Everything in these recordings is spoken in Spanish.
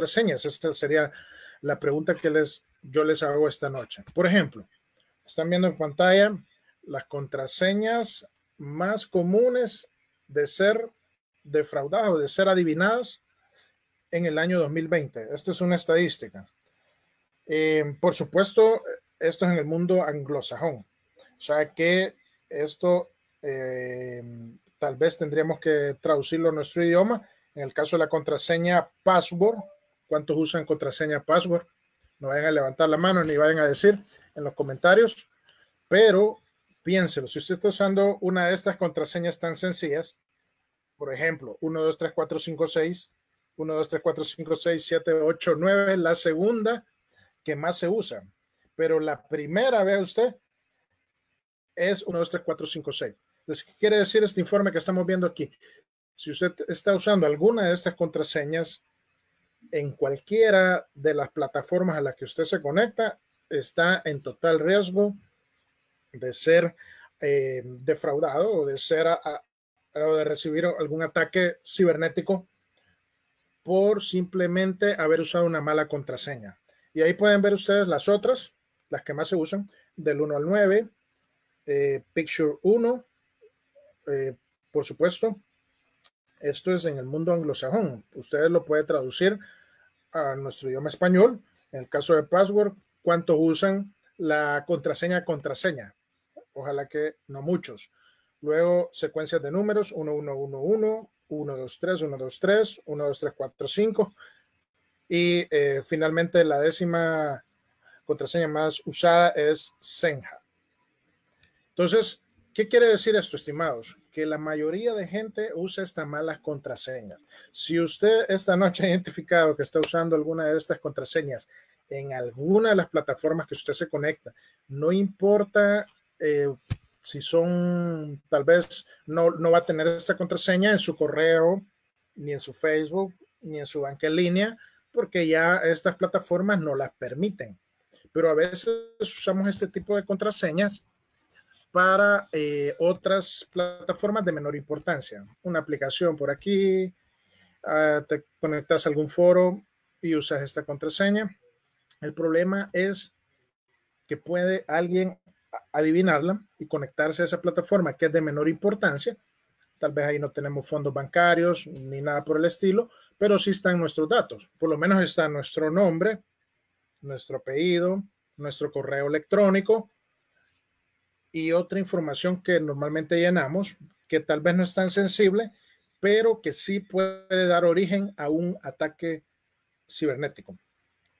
contraseñas? Esta sería la pregunta que les, yo les hago esta noche. Por ejemplo, están viendo en pantalla las contraseñas más comunes de ser defraudadas o de ser adivinadas en el año 2020. Esta es una estadística. Eh, por supuesto, esto es en el mundo anglosajón. O sea que esto eh, tal vez tendríamos que traducirlo a nuestro idioma. En el caso de la contraseña password, cuántos usan contraseña password. No vayan a levantar la mano ni vayan a decir en los comentarios, pero piénselo. Si usted está usando una de estas contraseñas tan sencillas, por ejemplo, 1, 2, 3, 4, 5, 6, 1, 2, 3, 4, 5, 6, 7, 8, 9, la segunda que más se usa. Pero la primera, vea usted, es 1, 2, 3, 4, 5, 6. Entonces, ¿qué quiere decir este informe que estamos viendo aquí? Si usted está usando alguna de estas contraseñas en cualquiera de las plataformas a las que usted se conecta, está en total riesgo de ser eh, defraudado o de ser a, o de recibir algún ataque cibernético por simplemente haber usado una mala contraseña. Y ahí pueden ver ustedes las otras, las que más se usan, del 1 al 9, eh, Picture 1, eh, por supuesto. Esto es en el mundo anglosajón. Ustedes lo pueden traducir a nuestro idioma español. En el caso de password, cuánto usan la contraseña contraseña? Ojalá que no muchos. Luego, secuencias de números, 1111, 123, 123, 12345. Y eh, finalmente, la décima contraseña más usada es Senja. Entonces, ¿qué quiere decir esto, estimados? que la mayoría de gente usa estas malas contraseñas. Si usted esta noche ha identificado que está usando alguna de estas contraseñas en alguna de las plataformas que usted se conecta, no importa eh, si son, tal vez no, no va a tener esta contraseña en su correo, ni en su Facebook, ni en su banca en línea, porque ya estas plataformas no las permiten. Pero a veces usamos este tipo de contraseñas para eh, otras plataformas de menor importancia. Una aplicación por aquí, ah, te conectas a algún foro y usas esta contraseña. El problema es que puede alguien adivinarla y conectarse a esa plataforma que es de menor importancia. Tal vez ahí no tenemos fondos bancarios ni nada por el estilo, pero sí están nuestros datos. Por lo menos está nuestro nombre, nuestro apellido, nuestro correo electrónico, y otra información que normalmente llenamos, que tal vez no es tan sensible, pero que sí puede dar origen a un ataque cibernético.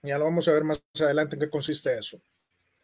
Ya lo vamos a ver más adelante en qué consiste eso.